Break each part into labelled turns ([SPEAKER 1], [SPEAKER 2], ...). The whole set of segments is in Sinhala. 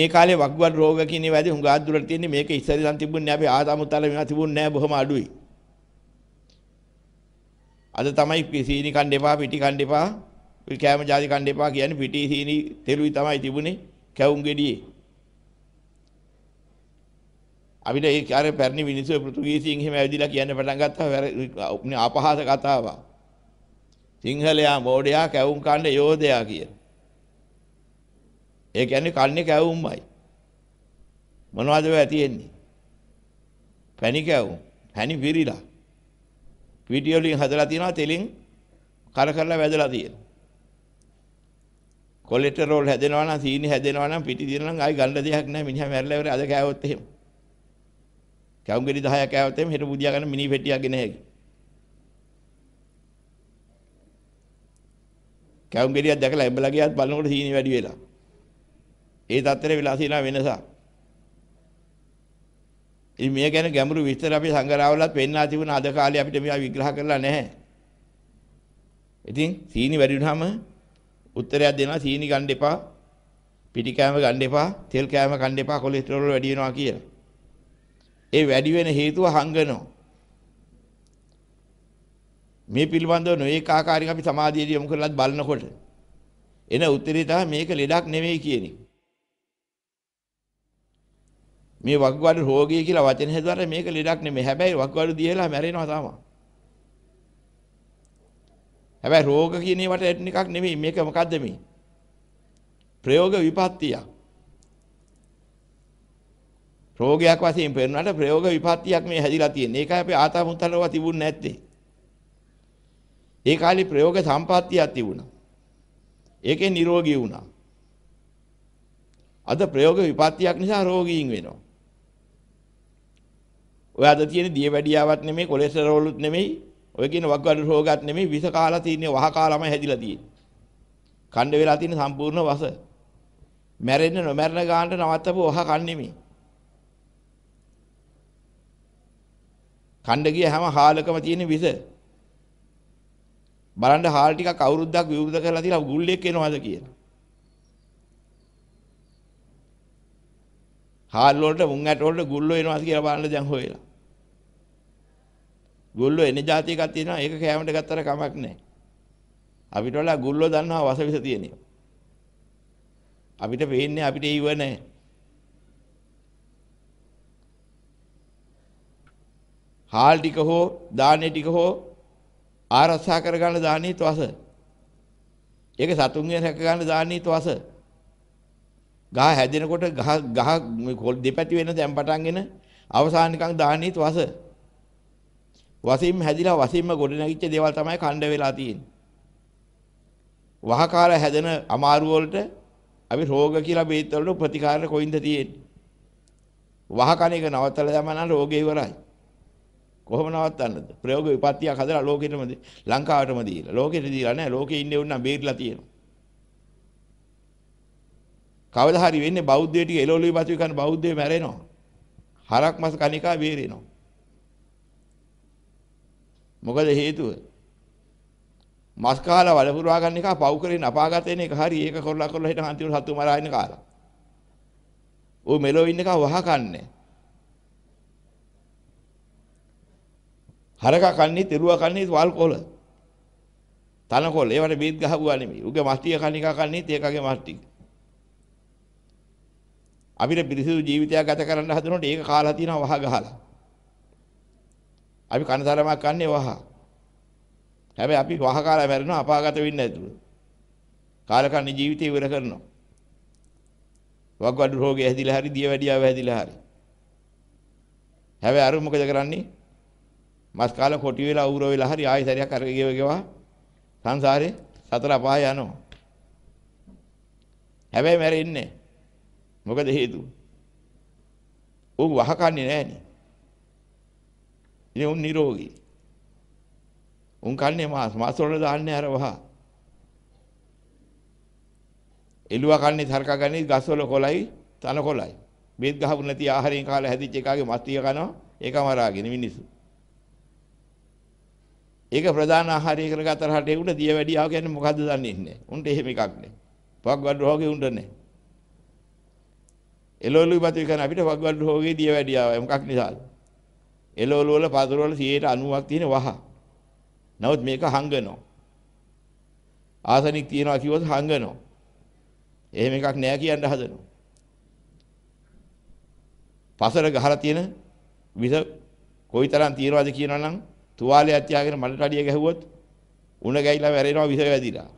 [SPEAKER 1] මේ කාලේ වකුගඩු රෝග කියන ඒවා වැඩි හුඟා දුරට තියෙන්නේ මේක ඉස්සරින් තිබුණේ අපි ආතමුතල මේවා තිබුණේ නැහැ බොහොම අඩුයි. අද තමයි සීනි කන්න එපා පිටි කන්න එපා කෑම ජාති කන්න එපා කියන්නේ පිටි සීනි තෙලුයි තමයි තිබුණේ කැවුම් ගෙඩියේ. අපිට ඒ අර පැරණි මිනිස්සු පෘතුගීසීන් එහෙම ඇවිදලා කියන්න පටන් ගත්තා අපහාස කතාවක්. සිංහලයා මෝඩයා කැවුම් කන්න යෝධයා කියලා. ඒ කියන්නේ කන්නේ කැවුම්මයි. මොනවද වෙ තියෙන්නේ? පැණි කැවුම්, පැණි විරිලා. වීඩියෝ වලින් හදලා තියනවා තෙලින් කර කරලා වැදලා තියෙනවා. කොලෙස්ටරෝල් හැදෙනවා නම් සීනි හැදෙනවා නම් පිටි දින නම් ආයි ගන්න දෙයක් නැහැ මිනිහා මැරලා ඉවරයි අද කෑවොත් එහෙම. කැවුම් ගෙඩි 10ක් කෑවොත් එහෙම හෙට බුදියා ගන්න මිනි පෙට්ටියක් ගෙන හැකියි. කැවුම් ගෙඩියක් දැකලා එඹලා ගියත් බලනකොට සීනි වැඩි වෙලා. ඒ தත්තර වෙලා තියෙන වෙනසක්. ඉතින් මේ ගැන ගැඹුරු විස්තර අපි සංගරාවලත් පෙන්නා තිබුණා අද කාලේ අපිට මේවා විග්‍රහ කරලා නැහැ. ඉතින් සීනි වැඩි වුණාම උත්තරයක් දෙනවා සීනි ගන්න එපා. පිටි කෑම ගන්න එපා, තෙල් කෑම ගන්න එපා, කොලෙස්ටරෝල් වැඩි වෙනවා කියලා. ඒ වැඩි වෙන හේතුව හංගනවා. මේ පිළිබඳව නොඒක ආකාරයක අපි සමාධියදී යොමු කරලත් බලනකොට එන උත්තරේ තමයි මේක ලෙඩක් නෙවෙයි කියන්නේ. මේ වකුගඩු රෝගී කියලා වචන හදුවාට මේක ලෙඩක් නෙමෙයි. හැබැයි වකුගඩු දිහෙලා මැරෙනවා තමයි. හැබැයි රෝග කියන ඒවට එකක් නෙමෙයි. මේක මොකද්ද මේ? ප්‍රයෝග විපත්තියක්. රෝගයක් වශයෙන් පෙන්වනට ප්‍රයෝග විපත්තියක් මේ හැදිලා තියෙන්නේ. ඒකයි අපි ආතාමුත්තරව තිබුණ නැත්තේ. ඒ කාලේ ප්‍රයෝග සම්පත්තියක් තිබුණා. ඒකේ නිරෝගී වුණා. අද ප්‍රයෝග විපත්තියක් නිසා රෝගීන් වෙනවා. ඔය අද තියෙන දියවැඩියාවක් නෙමෙයි කොලෙස්ටරෝලුත් නෙමෙයි ඔය කියන වක්ගඩු රෝගات නෙමෙයි විස කාලා තියෙන්නේ වහ කාලාමයි හැදිලා තියෙන්නේ. කණ්ඩ වෙලා තියෙන සම්පූර්ණ වස. මැරෙන්න නොමැරෙන ගානට නවත්තපු වහ කන් නෙමෙයි. කණ්ඩ ගිය හැම හාලකම තියෙන විස. බලන්න හාල් ටිකක් අවුරුද්දක් විවෘත කරලා තියලා ගුල්ලෙක් එනවාද කියලා. හාල් වලට මුං ඇට වලට ගුල්ලෝ එනවාද කියලා බලන්න දැන් හොයලා. ගුල්ලෝ එන જાති එකක් තියෙනවා ඒක කෑමට ගත්තර කමක් නැහැ. අපිට වල ගුල්ලෝ දන්නවා වසවිස තියෙන ඒවා. අපිට පේන්නේ අපිට ඒව නැහැ. හාල් ටික හෝ දානේ ටික හෝ ආරක්ෂා කරගන්න දානෙත් වස. ඒක සතුන්ගෙන් රැක ගන්න දානෙත් වස. ගහ හැදෙනකොට ගහ ගහ දෙපැති වෙන දැන් පටන්ගෙන අවසාන නිකන් දානෙත් වස. වසින්ම හැදිලා වසින්ම ගොඩනැගිච්ච දේවල් තමයි ඛණ්ඩ වෙලා තියෙන්නේ. වහකාර හැදෙන අමාරුව වලට අපි රෝග කියලා බේත් වලට ප්‍රතිකාර කොයින්ද තියෙන්නේ? වහකන එක නවත්තලා දැමනා රෝගේ ඉවරයි. කොහොම නවත්තන්නද? ප්‍රයෝග විපත්තියක් හදලා ලෝකෙටම ලංකාවටම දීලා. ලෝකෙට දීලා නැහැ. ලෝකේ ඉන්නේ උන්නම් බේරිලා තියෙනවා. කවදා හරි වෙන්නේ බෞද්ධය ටික එළවලු විපත්ති කරන බෞද්ධය මැරෙනවා. හරක් මස් කණිකා බේරෙනවා. මොකද හේතුව? මස් කාලා වල පුරවා ගන්න එක පව් කරගෙන අපාගත වෙන එක හරි ඒක කරලා කරලා හිටන් අන්තිමට සතු මරා ඉන්න කාලා. ඌ මෙලෝ ඉන්න එක වහ කන්නේ. හරක කන්නේ, තෙරුවා කන්නේ වල්කොල. තනකොළ. ඒවට බීත් ගහපුවා නෙමෙයි. උගේ මස්තිය කණිකා කන්නේ තේකගේ මස්ටි. අපිට පිරිසිදු ජීවිතයක් ගත කරන්න හදනකොට ඒක කාලා තියෙනවා වහ ගහලා. අපි කනතරමක් කන්නේ වහ. හැබැයි අපි වහ කාලා මැරෙනවා අපාගත වෙන්නේ නැතුව. කාලකන්ණි ජීවිතය ඉවර කරනවා. වග්වඩු රෝගේ හැදිලා හරි දිය වැඩියාව හැදිලා හරි. හැබැයි අර මොකද කරන්නේ? මස් කාලා කොටි වෙලා ඌර වෙලා හරි ආයෙ සැරයක් අර ගෙව ගෙවා සංසාරේ සතර පහය යනවා. හැබැයි මැරෙන්නේ මොකද හේතුව? ඌ වහකන්නේ නැහනේ. ඉතින් උන් නිරෝගී. උන් කන්නේ මාස් මාස් වල දාන්නේ අර වහ. එළුවා කන්නේ තරකා ගන්නේ ගස් වල කොළයි තන කොළයි. බෙහෙත් ගහපු නැති ආහාරයෙන් කාලා හැදිච්ච එකාගේ මතිය කනවා ඒකම අරාගෙන මිනිස්සු. ඒක ප්‍රධාන ආහාරය කරගත්තරහට ඒ උන්ට දිය වැඩි ආව කියන්නේ මොකද්ද දන්නේ නැහැ. උන්ට එහෙම එකක් නැහැ. පග්වඩ් රෝගේ උන්ට නැහැ. එළවලු ඉපතු කරන අපිට පග්වඩ් රෝගේ දිය වැඩි ආවා. මොකක් නිසාද? එළවලු වල පතුරු වල 90ක් තියෙන වහ. නමුත් මේක හංගනවා. ආසනික් තියනවා කිව්වොත් හංගනවා. එහෙම එකක් නෑ කියන්න හදනවා. පසර ගහලා තියෙන විස කොයිතරම් තියනවද කියනවනම් තුවාලයක් තියාගෙන මඩට අඩිය ගැහුවොත් උණ ගැහිලා වැරෙනවා විස වැදිලා.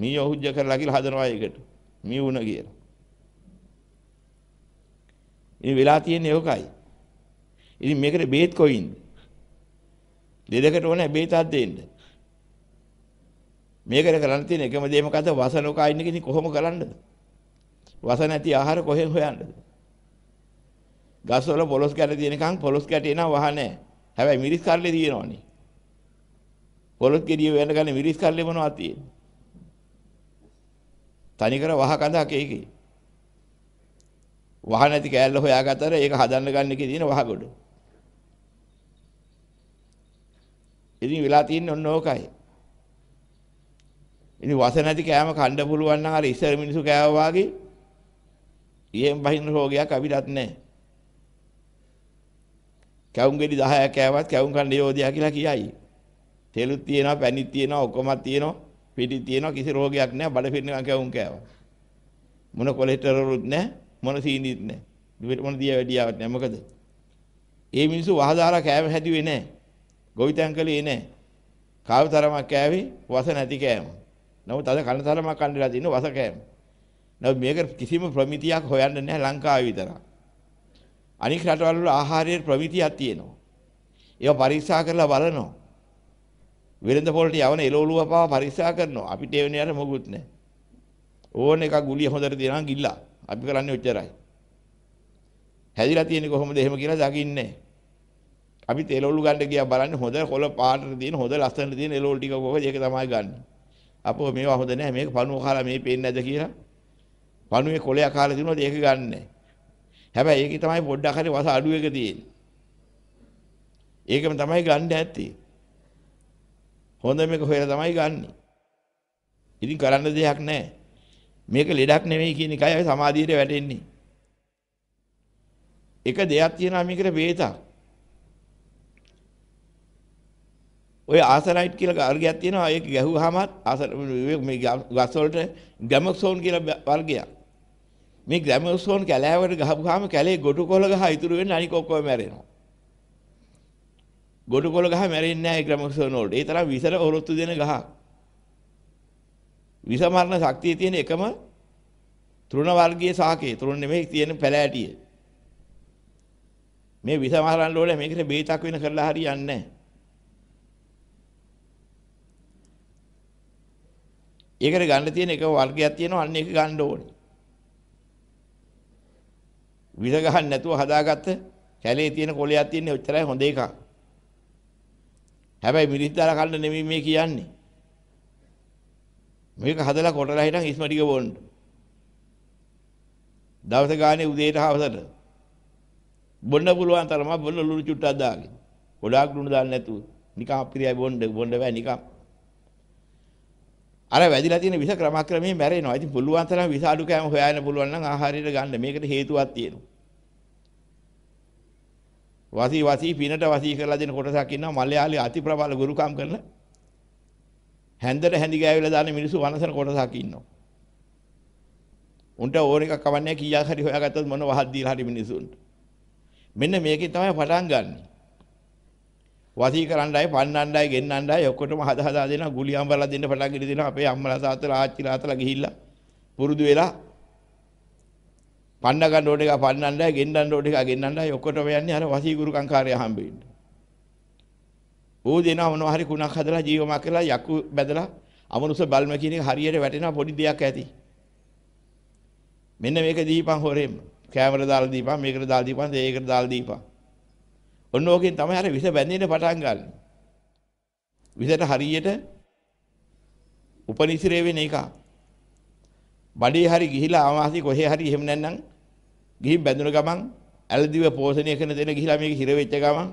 [SPEAKER 1] මී ඔහුජ්ජ කරලා කියලා හදනවා ඒකට. මී උණ කියලා. ඉතින් වෙලා තියෙන්නේ ඕකයි. ඉතින් මේකට බේත් කොයින්ද? දෙදකට ඕනේ බේතක් දෙන්න. මේකට කරන්න තියෙන එකම දේ මොකද්ද? වසනක අයින් එක ඉතින් කොහොම කරන්නද? වස නැති ආහාර කොහෙන් හොයන්නද? ගස්වල පොලොස් කැට තියෙනකන් පොලොස් කැට එනවා වහ නැහැ. හැබැයි මිරිස් කල්ලේ තියෙනවනේ. පොලොස් ගෙඩිය වෙන ගන්නේ මිරිස් කල්ලේ මොනවද තියෙන්නේ? තනිකර වහ කඳක් ඒකේ. වහ නැති කෑල්ල හොයාගත්තර ඒක හදන්න ගන්න එකේ තියෙන වහගොඩ. ඉතින් වෙලා තියෙන්නේ ඔන්න ඕකයි. ඉතින් වස නැති කෑම කන්න පුළුවන් නම් අර ඉස්සර මිනිස්සු කෑවා වගේ ඊයෙන් බහින්න රෝගයක් අපිටත් නැහැ. කැවුම් ගෙඩි 10ක් කෑවත් කැවුම් කන්න යෝධයා කියලා කියයි. තෙලුත් තියෙනවා, පැණිත් තියෙනවා, ඔක්කොමත් තියෙනවා, පිටි තියෙනවා කිසි රෝගයක් නැහැ. බඩ පිරෙනවා කැවුම් කෑවා. මොන කොලෙස්ටරෝලුත් නැහැ, මොන සීනිත් නැහැ. මොන දිය වැඩියාවක් නැහැ. මොකද? මේ මිනිස්සු වහදාලා කෑම හැදුවේ නැහැ. ගොවිතැන් කළේ නෑ. කාව තරමක් කෑවේ වස නැති කෑම. නමුත් අද කන තරමක් කන්නලා තියෙන වස කෑම. නමුත් මේක කිසිම ප්‍රමිතියක් හොයන්න නෑ ලංකාවේ විතරක්. අනික් රටවල් වල ආහාරයේ ප්‍රමිතියක් තියෙනවා. ඒවා පරීක්ෂා කරලා බලනවා. වෙළඳ පොළට යවන එළවලුව පාව පරීක්ෂා කරනවා. අපිට ඒ වෙනේට මොකුත් නෑ. ඕන එකක් ගුලිය හොඳට තියනවා ගිල්ලා. අපි කරන්නේ ඔච්චරයි. හැදිලා තියෙන්නේ කොහොමද එහෙම කියලා දකින්නේ නෑ. අපි තෙලවලු ගන්න ගියා බලන්නේ හොඳ කොළ පාටට තියෙන හොඳ ලස්සනට තියෙන එළවලු ටික කොහොමද ඒක තමයි ගන්න. අපෝ මේවා හොඳ නැහැ මේක පණුව කාලා මේ පේන්නේ නැද කියලා. පණුවේ කොළයක් කාලා තිබුණොත් ඒක ගන්නෑ. හැබැයි ඒකේ තමයි පොඩ්ඩක් හරි වස අඩු එක තියෙන්නේ. ඒකම තමයි ගන්න ඇත්තේ. හොඳ මේක හොයලා තමයි ගන්නෙ. ඉතින් කරන්න දෙයක් නැහැ. මේක ලෙඩක් නෙමෙයි කියන එකයි අපි සමාධියට වැටෙන්නේ. එක දෙයක් තියෙනවා මේකට වේතක්. ඔය ආසරයිට් කියලා වර්ගයක් තියෙනවා. ඒක ගැහුවාමත් ආසර මේ ගස් වලට ග්‍රැමොක්සෝන් කියලා වර්ගයක්. මේ ග්‍රැමොක්සෝන් කැලෑවට ගහපුවාම කැලේ ගොටු කොළ ගහ ඉතුරු වෙන්නේ අනික ඔක්කොම මැරෙනවා. ගොඩ කොළ ගහ මැරෙන්නේ නැහැ ග්‍රැමොක්සෝන් වලට. ඒ තරම් විසර ඔරොත්තු දෙන ගහක්. විස මරණ ශක්තිය තියෙන එකම තෘණ වර්ගයේ සාකේ. තෘණ නෙමෙයි තියෙන පැලෑටිය. මේ විස මරන්න ඕනේ මේකට බේතක් වෙන කරලා හරියන්නේ නැහැ. ඒකට ගන්න තියෙන එක වර්ගයක් තියෙනවා අන්න ඒක ගන්න ඕනේ. විල ගහන්න නැතුව හදාගත්ත කැලේ තියෙන කොලයක් තියෙන ඔච්චරයි හොඳ එකක්. හැබැයි මිරිස් දාලා කන්න නෙමෙයි මේ කියන්නේ. මේක හදලා කොටලා හිටන් ඉස්ම ටික බොන්න. දවස ගානේ උදේට හවසට බොන්න පුළුවන් තරම බොන්න ලුණු චුට්ටක් දාගෙන. ගොඩාක් ලුණු දාන්න නැතුව නිකන් අප්‍රියයි බොන්න බොන්න බෑ නිකන් අර වැඩිලා තියෙන විස ක්‍රමක්‍රමයෙන් මැරෙනවා. ඉතින් පුළුවන් තරම් විස අඩු කෑම හොයාගෙන පුළුවන් නම් ආහාරයට ගන්න. මේකට හේතුවක් තියෙනවා. වසී වසී පිනට වසී කරලා දෙන කොටසක් ඉන්නවා මලයාලි අති ප්‍රබල ගුරුකම් කරන හැන්දට හැඳි ගෑවිලා දාන මිනිස්සු වනසන කොටසක් ඉන්නවා. උන්ට ඕන එකක් කවන්නේ කීයක් හරි හොයාගත්තොත් මොන වහක් දීලා හරි මිනිසුන්ට. මෙන්න මේකෙන් තමයි පටන් ගන්නේ. වසී කරන්නයි පන්නන්නයි ගෙන්නන්නයි ඔක්කොටම හදා හදා දෙනවා ගුලි අම්බරලා දෙන්න පටන් ගිර දෙනවා අපේ අම්මලා තාත්තලා ආච්චිලා තාත්තලා ගිහිල්ලා පුරුදු වෙලා පන්න ගන්න ඕන එක පන්නන්නයි ගෙන්නන්න ඕන එක ගෙන්නන්නයි ඔක්කොටම යන්නේ අර වසී ගුරු කංකාරය හම්බෙන්න. ඌ දෙනවා මොනවා හරි කුණක් හදලා ජීවමක් කරලා යකු බැදලා අමනුස බල්ම කියන එක හරියට වැටෙනවා පොඩි දෙයක් ඇති. මෙන්න මේක දීපන් හොරෙම් කැමර දාලා දීපන් මේකට දාලා දීපන් ඒකට දාලා දීපන් ඔන්න ඕකෙන් තමයි අර විස බැඳෙන්න පටන් ගන්න. විසට හරියට උපනිසිරේ වෙන එක. බඩේ හරි ගිහිලා ආවාසි කොහේ හරි එහෙම නැත්නම් ගිහි බැඳුන ගමන් ඇලදිව පෝෂණය කරන දෙන ගිහිලා මේක හිර වෙච්ච ගමන්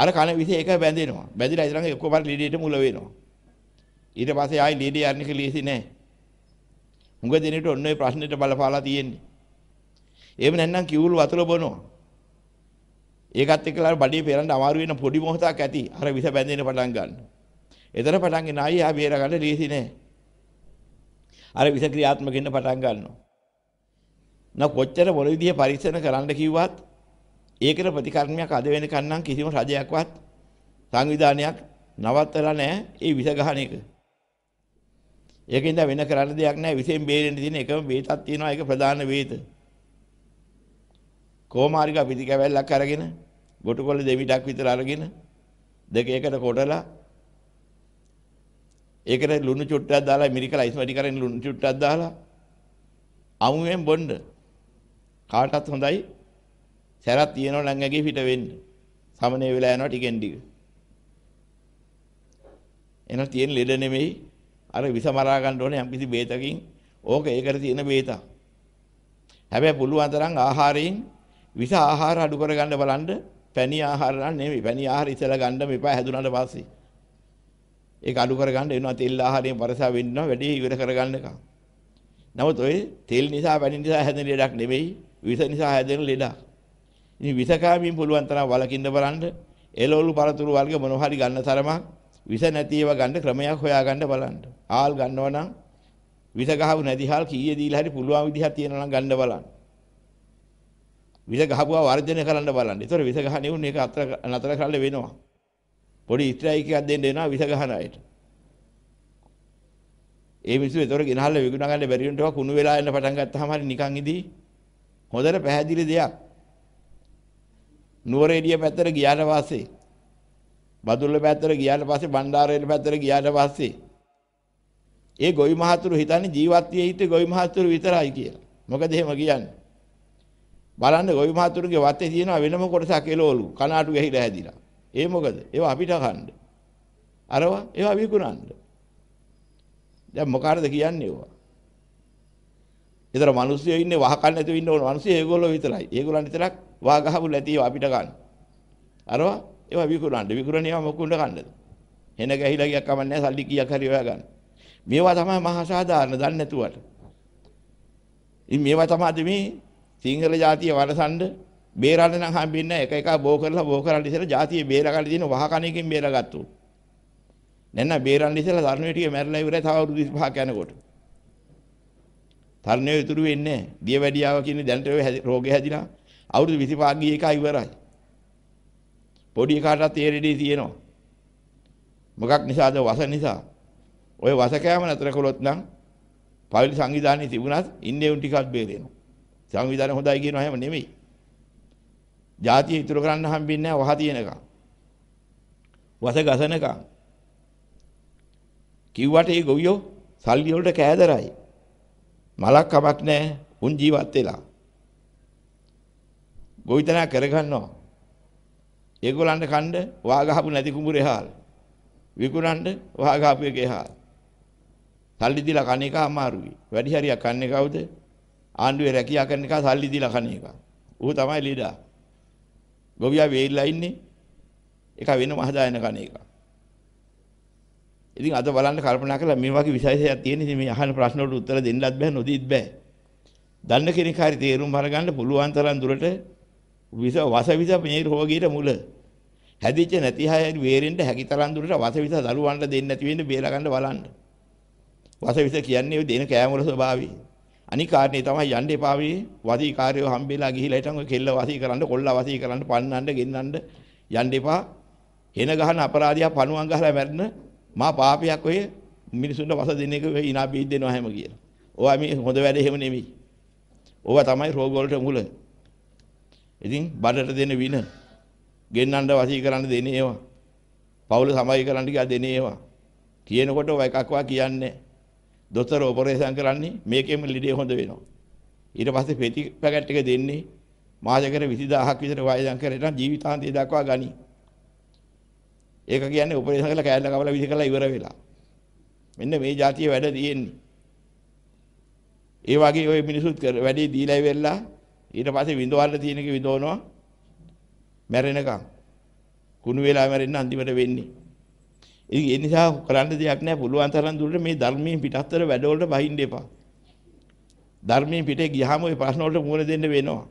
[SPEAKER 1] අර කන විස එක බැඳෙනවා. බැඳිලා ඉතින් එක්කපාර ලීඩියට මුල වෙනවා. ඊට පස්සේ ආයි ලීඩිය යන්නක ලීසි නැහැ. මුග දිනේට ඔන්න ඔය ප්‍රශ්නෙට බලපාලා තියෙන්නේ. එහෙම නැත්නම් කිවුල් වතුර බොනවා. ඒකත් එක්කලා බඩේ පෙරන්න අමාරු වෙන පොඩි මොහොතක් ඇති. අර විස බැඳෙන්න පටන් ගන්න. එතන පටන් එන අය ආ බේරගන්න ලීසි නෑ. අර විස ක්‍රියාත්මක වෙන්න පටන් ගන්නවා. නා කොච්චර මොන විදිහේ පරික්ෂණ කරන්න කිව්වත් ඒකට ප්‍රතිකර්මයක් අද වෙනකන් නම් කිසිම රජයක්වත් සංවිධානයක් නවත්තලා නැහැ ඒ විස ගහන එක. ඒකෙන්ද වෙන කරන්න දෙයක් නැහැ විසෙන් බේරෙන්න තියෙන එකම වේතක් තියෙනවා ඒක ප්‍රධාන වේත. කොමාරික පිටි කැවැල්ලක් අරගෙන ගොටුකොළ දෙවිඩක් විතර අරගෙන දෙක එකට කොටලා ඒකට ලුණු චුට්ටක් දාලා මිරිකලා අයිස් වැඩි කරගෙන ලුණු චුට්ටක් දාලා අමුයෙන් බොන්න කාටත් හොඳයි සැරක් තියෙනවා නම් ඇගේ පිට වෙන්න සමනේ වෙලා යනවා ටිකෙන් ටික එන තියෙන ලෙඩ නෙමෙයි අර විස මරා ගන්න ඕනේ යම්කිසි බේතකින් ඕක ඒකට තියෙන බේතක් හැබැයි පුළුවන් තරම් ආහාරයෙන් විස ආහාර අඩු කරගන්න බලන්න පැණි ආහාර නම් නෙමෙයි පැණි ආහාර ඉතලා ගන්න මෙපා හැදුනට පස්සේ ඒක අඩු කරගන්න එනවා තෙල් ආහාරයෙන් පරසා වෙන්නවා වැඩි ඉවර කරගන්න එක. නමුත් ඔය තෙල් නිසා පැණි නිසා හැදෙන ලෙඩක් නෙමෙයි විස නිසා හැදෙන ලෙඩක්. ඉතින් විසකාමීන් පුළුවන් තරම් වලකින්න බලන්න එළවලු පළතුරු වර්ග මොනවා හරි ගන්න තරමක් විස නැති ඒවා ගන්න ක්‍රමයක් හොයාගන්න බලන්න. ආල් ගන්නවා නම් විස ගහව නැති හාල් කීයේ දීලා හරි පුළුවන් විදිහක් තියෙනවා නම් ගන්න බලන්න. විස ගහපුවා වර්ජනය කරන්න බලන්න. ඒතර විස ගහන්නේ උන් ඒක අතර නතර කරලා වෙනවා. පොඩි ස්ට්‍රයික් එකක් දෙන්න එනවා විස ගහන අයට. ඒ මිනිස්සු ඒතර ගෙනහල්ලා විකුණා ගන්න බැරි වෙනවා කුණු වෙලා එන්න පටන් ගත්තාම හරි නිකන් ඉදී. හොඳට පැහැදිලි දෙයක්. නුවරඑළිය පැත්තට ගියාට පස්සේ බදුල්ල පැත්තට ගියාට පස්සේ බණ්ඩාරේල පැත්තට ගියාට පස්සේ ඒ ගොවි මහතුරු හිතන්නේ ජීවත් වෙ හිටියේ ගොවි මහතුරු විතරයි කියලා. මොකද එහෙම කියන්නේ. බලන්න ගොවි මහතුරුගේ වත්තේ තියෙන වෙනම කොටසක් එළවලු කනාටු ගහිලා හැදිලා. ඒ මොකද? ඒවා අපිට කන්න. අරවා ඒවා විකුණන්න. දැන් මොකාරද කියන්නේ ඒවා? ඒතර මිනිස්සු ඉන්නේ වහ කන්න නැතුව ඉන්න ඕන මිනිස්සු ඒගොල්ලෝ විතරයි. ඒගොල්ලන් විතරක් වහ ගහපු නැතිව අපිට ගන්න. අරවා ඒවා විකුණන්න. විකුණන්නේ මොකුණ්ඩ කන්නද? හෙන ගහිලා ගියක් කමන්නේ සල්ලි කීයක් හරි ඔයා ගන්න. මේවා තමයි මහා සාධාරණ දන්නේ නැතුවට. ඉතින් මේවා තමයි මේ සිංහල ජාතිය වරසන්ඩ බේරන්න නම් හම්බෙන්නේ නැහැ. එක එක බෝ කරලා බෝ කරලා ඉතින් ජාතිය බේරගන්න තියෙන වහ කණේකින් බේරගත්තු. නැන්න බේරන්න ඉතින් තරුණිය ටික මැරලා ඉවරයි තව අවුරුදු 25ක් යනකොට. තරුණිය ඉතුරු වෙන්නේ නැහැ. දියවැඩියාව කියන දැනට රෝගේ හැදිලා අවුරුදු 25 ගිය එක ඉවරයි. පොඩි කාටත් තේරෙදී තියෙනවා. මොකක් නිසාද වස නිසා. ওই වස කෑම නතර කළොත් නම් පවිලි සංවිධානයේ තිබුණත් ඉන්නේ උන් ටිකක් බේරෙනවා. සංවිධානය හොඳයි කියනවා හැම නෙමෙයි. ජාතිය ඉතුරු කරන්න හම්බෙන්නේ නැහැ වහ තියෙනකම්. වස ගසනකම්. කිව්වට ඒ ගොවියෝ සල්ලි වලට කෑදරයි. මලක් කමක් නැහැ. උන් ජීවත් වෙලා. ගොවිතැන කරගන්නවා. ඒගොල්ලන්ට කණ්ඩ වාගහපු නැති කුඹුරේ හාල්. විකුණන්න වාගහපු එකේ හාල්. සල්ලි දීලා කණ එක අමාරුයි. වැඩි හරියක් කන්නේ කවුද? ආණ්ඩුවේ රැකියා කරන එක සල්ලි දීලා කන එක. ඌ තමයි ලීඩර්. ගොවියා වෙයිලා ඉන්නේ. ඒක වෙනම හදාගෙන කන එක. ඉතින් අද බලන්න කල්පනා කරලා මේ වගේ විශේෂයක් තියෙන ඉතින් මේ අහන ප්‍රශ්න වලට උත්තර දෙන්නත් බෑ නොදීත් බෑ. දන්න කෙනෙක් හරි තේරුම් අරගන්න පුළුවන් තරම් දුරට විස වස විස මේ රෝගීට මුල හැදිච්ච නැති අය වේරෙන්න හැකි තරම් දුරට වසවිස දරුවන්ට දෙන්නේ නැති වෙන්න බේරගන්න බලන්න. වසවිස කියන්නේ දෙන කෑම වල ස්වභාවය. අනික් කාරණේ තමයි යන්න එපා වේ වදී කාර්යව හම්බෙලා ගිහිලා හිටන් ඔය කෙල්ල වසී කරන්න කොල්ලා වසී කරන්න පන්නන්න ගෙන්නන්න යන්න එපා හෙන ගහන අපරාධියා පණුවන් ගහලා මැරෙන මා පාපයක් ඔය මිනිසුන්ට වස දෙන එක ඔය ඉනා බීජ දෙනවා හැම කියලා. ඕවා මේ හොඳ වැඩ එහෙම නෙමෙයි. ඕවා තමයි රෝග වලට මුල. ඉතින් බඩට දෙන වින ගෙන්නන්න වසී කරන්න දෙන ඒවා. පවුල සමාජය කරන්න කියලා දෙන ඒවා. කියනකොට ඔය එකක්වා කියන්නේ නැහැ. දොතර ඔපරේෂන් කරන්නේ මේකෙම ලිඩේ හොඳ වෙනවා. ඊට පස්සේ පෙති පැකට් එක දෙන්නේ මාසෙකට 20000ක් විතර වයසම් කරලා ජීවිතාන්තය දක්වා ගනි. ඒක කියන්නේ ඔපරේෂන් කරලා කෑල්ල කවලා විදි කරලා ඉවර වෙලා. මෙන්න මේ જાතිය වැඩ තියෙන්නේ. ඒ වගේ ওই මිනිසුත් කර වැඩි දීලා ඉවරලා ඊට පස්සේ විඳවන්න තියෙනක විඳවනවා මැරෙනකම්. කුණු වෙලා මැරෙන්න අන්තිමට වෙන්නේ. ඒ නිසා කරන්න දෙයක් නැහැ පුළුවන් තරම් දුරට මේ ධර්මයෙන් පිටස්තර වැඩවලට බහින්න එපා. ධර්මයෙන් පිටේ ගියාම ওই ප්‍රශ්න වලට මුහුණ දෙන්න වෙනවා.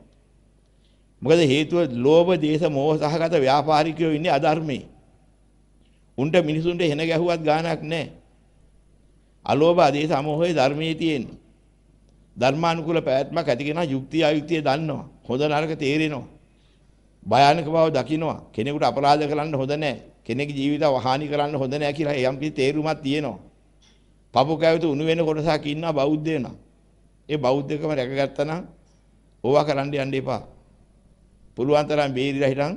[SPEAKER 1] මොකද හේතුව ලෝභ, දේශ, මෝහ සහගත ව්‍යාපාරිකයෝ ඉන්නේ අධර්මයේ. උන්ට මිනිසුන්ට හෙන ගැහුවත් ගාණක් නැහැ. අලෝභ, අදේශ, අමෝහයේ ධර්මයේ තියෙන්නේ. ධර්මානුකූල පැවැත්මක් ඇති කෙනා යුක්තිය අයුක්තිය දන්නවා. හොඳ නරක තේරෙනවා. භයානක බව දකිනවා. කෙනෙකුට අපරාධ කරන්න හොඳ නැහැ. කෙනෙක්ගේ ජීවිතව හානි කරන්න හොඳ නෑ කියලා යම් කිසි තේරුමක් තියෙනවා. පපු කැවිත උණු වෙන කොටසක් ඉන්නවා බෞද්ධ වෙනවා. ඒ බෞද්ධකම රැකගත්තා නම් ඕවා කරන්න යන්න එපා. පුළුවන් තරම් බේරිලා හිටන්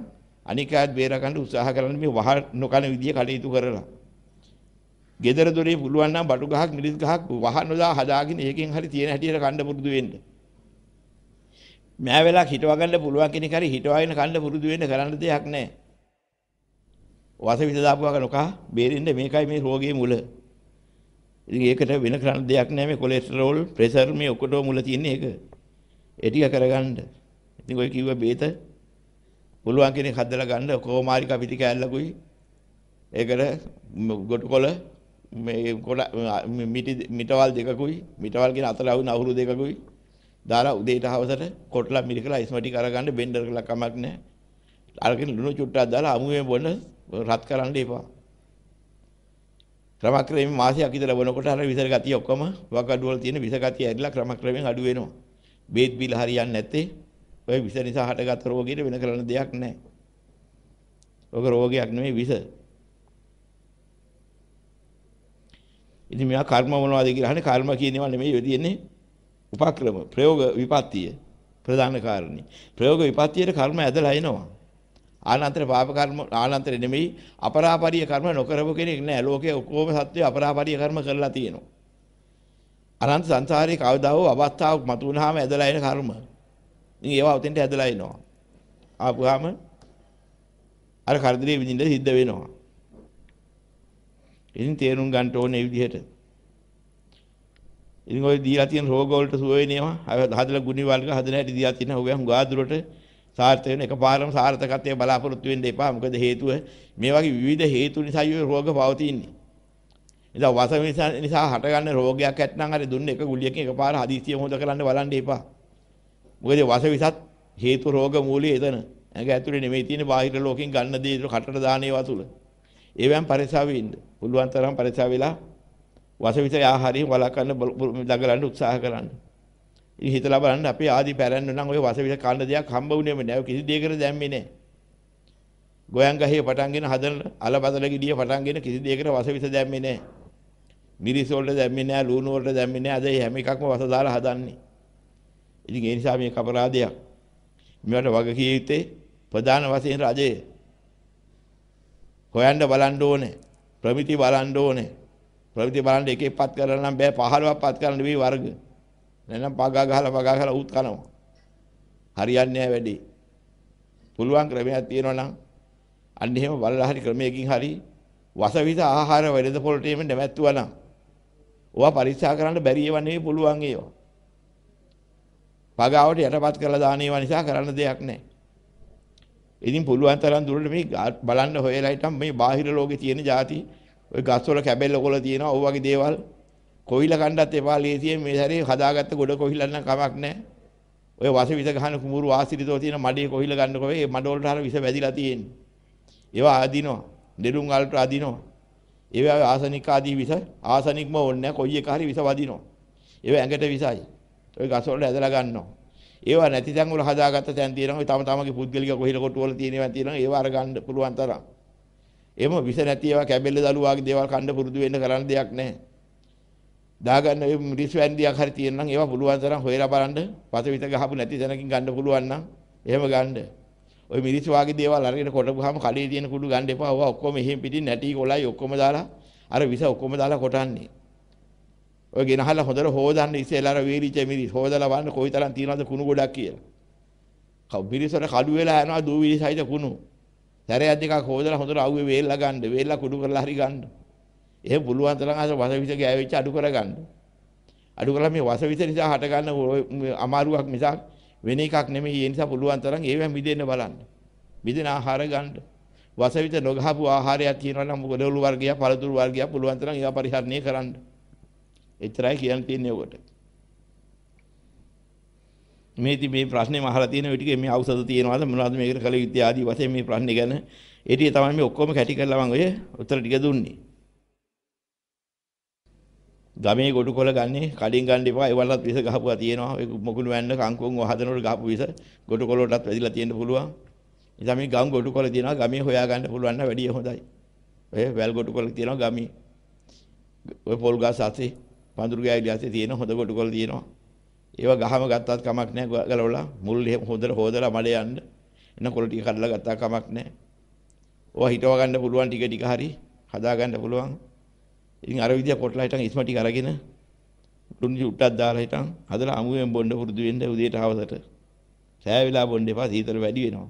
[SPEAKER 1] අනිකාත් බේරගන්න උත්සාහ කරන්න මේ වහ නොකන විදිය කටයුතු කරලා. gedara dore පුළුවන් නම් බඩු ගහක් මිරිස් ගහක් වහ නොදා හදාගෙන ඒකෙන් හරි තියෙන හැටියට කන්න පුරුදු වෙන්න. මෑ වෙලා හිටවගන්න පුළුවන් කෙනෙක් හරි හිටවාගෙන කන්න පුරුදු වෙන්න කරන්න දෙයක් නැහැ. වස විස දාපු එක නොකා බේරෙන්න මේකයි මේ රෝගයේ මුල. ඉතින් ඒකට වෙන කරන්න දෙයක් නැහැ මේ කොලෙස්ටරෝල්, ප්‍රෙෂර් මේ ඔක්කොටම මුල තියෙන්නේ ඒක. ඒ ටික කරගන්න. ඉතින් ඔය කිව්ව බේත පුළුවන් කෙනෙක් හදලා ගන්න කොහොමාරි කපිටි කෑල්ලකුයි ඒකට ගොටකොල මේ කොට මිටි මිටවල් දෙකකුයි මිටවල් කියන අතලවුන අවුරු දෙකකුයි දාලා උදේට හවසට කොටලා මිරිකලා ඉස්මටි කරගන්න බෙන්ඩර් කළා කමක් නැහැ අරගෙන ලුණු චුට්ටක් දාලා අමුවේ බොන රත් කරන්න එපා. ක්‍රමක්‍රමයෙන් මාසයක් ඉඳලා බොනකොට අර විසර ගතිය ඔක්කොම වකඩු වල තියෙන විස ගතිය ඇරිලා ක්‍රමක්‍රමයෙන් අඩු වෙනවා. බේත් බිල හරියන්නේ නැත්තේ ඔය විස නිසා හටගත් රෝගෙට වෙන කරන්න දෙයක් නැහැ. ඔක රෝගයක් නෙමෙයි විස. ඉතින් මේවා කර්ම මොනවද කියලා අහන්නේ කර්ම කියන ඒවා නෙමෙයි ඔය තියෙන්නේ උපක්‍රම ප්‍රයෝග විපත්තිය ප්‍රධාන කාරණේ. ප්‍රයෝග විපත්තියට කර්ම ඇදලා එනවා. ආනන්තර පාප කර්ම ආනන්තර නෙමෙයි අපරාපරිය කර්ම නොකරපු කෙනෙක් නෑ ලෝකයේ ඔක්කොම සත්වය අපරාපරිය කර්ම කරලා තියෙනවා. අනන්ත සංසාරයේ කවදා හෝ අවස්ථාවක් මතු වුණාම ඇදලා එන කර්ම. ඉතින් ඒවා උතෙන්ට ඇදලා එනවා. ආපුවාම අර කරදරේ විඳින්න සිද්ධ වෙනවා. ඉතින් තේරුම් ගන්න ඕනේ විදිහට. ඉතින් ওই දීලා තියෙන රෝග වලට සුව වෙනේවා. හදලා ගුණි වල්ක හදන හැටි දීලා තියෙන හොගයන් ගාදුරට සාර්ථක වෙන එකපාරම සාර්ථකත්වයේ බලාපොරොත්තු වෙන්න එපා. මොකද හේතුව මේ වගේ විවිධ හේතු නිසා යෝ රෝග පවතින්නේ. ඉතින් වස නිසා හටගන්න රෝගයක් ඇත්නම් හරි දුන්නේ එක ගුලියකින් එකපාර හදිසියෙම හොද කරන්න බලන්න එපා. මොකද වස විසත් හේතු රෝග මූලිය එතන. ඇඟ ඇතුලේ නෙමෙයි තියෙන බාහිර ලෝකෙන් ගන්න දේ ඒක කටට දාන ඒවා තුල. ඒවෙන් පරිසාවෙ ඉන්න. පුළුවන් තරම් පරිසාවෙලා වස විස ආහාරයෙන් වළක්වන්න දඟලන්න උත්සාහ කරන්න. ඉතින් හිතලා බලන්න අපි ආදි පැරන්න නම් ওই වසවිස කන්න දෙයක් හම්බ වුණේම නෑ. කිසි දෙයකට දැම්මේ නෑ. ගෝයන් ගහේ පටන්ගෙන හදන අලබදල ගෙඩිය පටන්ගෙන කිසි දෙයකට වසවිස දැම්මේ නෑ. මිරිස් වලට දැම්මේ නෑ, ලූණු වලට දැම්මේ නෑ. අද හැම එකක්ම වස දාලා හදන්නේ. ඉතින් ඒ නිසා මේක අපරාධයක්. මේවට වග කිය යුත්තේ ප්‍රධාන වශයෙන් රජය. හොයන්න බලන්න ඕනේ. ප්‍රමිති බලන්න ඕනේ. ප්‍රමිති බලන්න එකෙක්පත් කරලා නම් බෑ 15ක්පත් කරන්න වෙයි වර්ග. නැත්නම් පගා ගහලා පගා ගහලා උත් කනවා. හරියන්නේ නැහැ වැඩේ. පුළුවන් ක්‍රමයක් තියෙනවා නම් අන්න එහෙම බලලා හරි ක්‍රමයකින් හරි වසවිස ආහාර වෙළඳ පොළට එමෙ නැවැත්තුවා නම් ඕවා පරික්ෂා කරන්න බැරි ඒවා නෙවෙයි පුළුවන් ඒවා. පගාවට යටපත් කරලා දාන ඒවා නිසා කරන්න දෙයක් නැහැ. ඉතින් පුළුවන් තරම් දුරට මේ බලන්න හොයලා හිටම් මේ බාහිර ලෝකේ තියෙන જાති ඔය ගස්වල කැබෙල්ල කොළ තියෙනවා ඔය වගේ දේවල් කොහිල කණ්ඩත් එපා ලේසියෙන් මේ හැරේ හදාගත්ත ගොඩ කොහිලක් නම් කමක් නැහැ. ඔය වස විස ගහන කුඹුරු ආසිරිතෝ තියෙන මඩේ කොහිල ගන්නකො මේ මඩ වලට අර විස වැදිලා තියෙන්නේ. ඒවා අදිනවා. නෙළුම් වලට අදිනවා. ඒවා ආසනික ආදී විස ආසනික්ම ඕනේ නැහැ. කොයි එක හරි විස වදිනවා. ඒවා ඇඟට විසයි. ඔය ගස වල ඇදලා ගන්නවා. ඒවා නැති තැන් වල හදාගත්ත තැන් තියෙනවා. තම තමගේ පුද්ගලික කොහිල කොටු වල තියෙනවා තියෙනවා. ඒවා අර ගන්න පුළුවන් තරම්. එහෙම විස නැති ඒවා කැබෙල්ල දලුවාගේ දේවල් කන්න පුරුදු වෙන්න කරන්න දෙයක් නැහැ. දාගන්න ඔය මිරිස් වැන්දියක් හරි තියෙනනම් ඒවා පුළුවන් තරම් හොයලා බලන්න පතවිත ගහපු නැති තැනකින් ගන්න පුළුවන් නම් එහෙම ගන්න. ඔය මිරිස් වාගේ දේවල් අරගෙන කොටපුවාම කලේ තියෙන කුඩු ගන්න එපා. ඔවා ඔක්කොම එහෙම් පිටින් නැටි කොළයි ඔක්කොම දාලා අර විස ඔක්කොම දාලා කොටන්නේ. ඔය ගෙනහලා හොඳට හොදන්න ඉස්සෙල්ලා අර වීරිච්ච මිරිස් හොදලා බලන්න කොයිතරම් තියනවද කුණු ගොඩක් කියලා. කව් මිරිස් වල කඩු වෙලා යනවා දූවිලි සහිත කුණු. සැරයක් දෙකක් හොදලා හොඳට අවුවේ වේල්ලා ගන්න. වේල්ලා කුඩු කරලා හරි ගන්න. එහෙම පුළුවන් තරම් අර වසවිස ගෑවෙච්ච අඩු කරගන්න. අඩු කරලා මේ වසවිස නිසා හටගන්න අමාරුවක් මිසක් වෙන එකක් නෙමෙයි. ඒ නිසා පුළුවන් තරම් ඒව මිදෙන්න බලන්න. මිදෙන ආහාර ගන්න. වසවිස නොගහපු ආහාරයක් තියෙනවා නම් ගොඩවලු වර්ගය, පළතුරු වර්ගය පුළුවන් තරම් ඒවා පරිහරණය කරන්න. එච්චරයි කියන්න තියෙන්නේ ඔකට. මේ ඉතින් මේ ප්‍රශ්නේ මහලා තියෙන ඔය ටිකේ මේ ඖෂධ තියෙනවද මොනවද මේකට කළ යුත්තේ ආදී වශයෙන් මේ ප්‍රශ්නේ ගැන ඒ ටික තමයි මේ ඔක්කොම කැටි කරලා මම ඔය උත්තර ටික දුන්නේ ගමේ ගොඩු කොළ ගන්නේ කඩින් ගන්න එපා ඒවලත් විස ගහපුවා තියෙනවා ඒ මොකුණු වැන්න කංකුවන් ඔය හදනකොට ගහපු විස ගොඩු කොළවලටත් වැදිලා තියෙන්න පුළුවන් ඉතින් මේ ගම් ගොඩු කොළ තියෙනවා ගමේ හොයා ගන්න පුළුවන් නම් වැඩිය හොඳයි ඔය වැල් ගොඩු කොළ තියෙනවා ගමේ ඔය පොල් ගස් අතේ පඳුරු ගෑවිලි අතේ තියෙන හොඳ ගොඩු කොළ තියෙනවා ඒවා ගහම ගත්තත් කමක් නැහැ ගලවලා මුල් හොඳට හොදලා මඩේ යන්න එන කොළ ටික කඩලා ගත්තා කමක් නැහැ ඔවා හිටව ගන්න පුළුවන් ටික ටික හරි හදා ගන්න පුළුවන් ඉතින් අර විදිය කොටලා හිටන් ඉස්ම ටික අරගෙන රුන්ජි උට්ටක් දාලා හිටන් හදලා අමුවෙන් බොන්න පුරුදු වෙන්න උදේට හවසට. සෑ වෙලා බොන්න එපා සීතල වැඩි වෙනවා.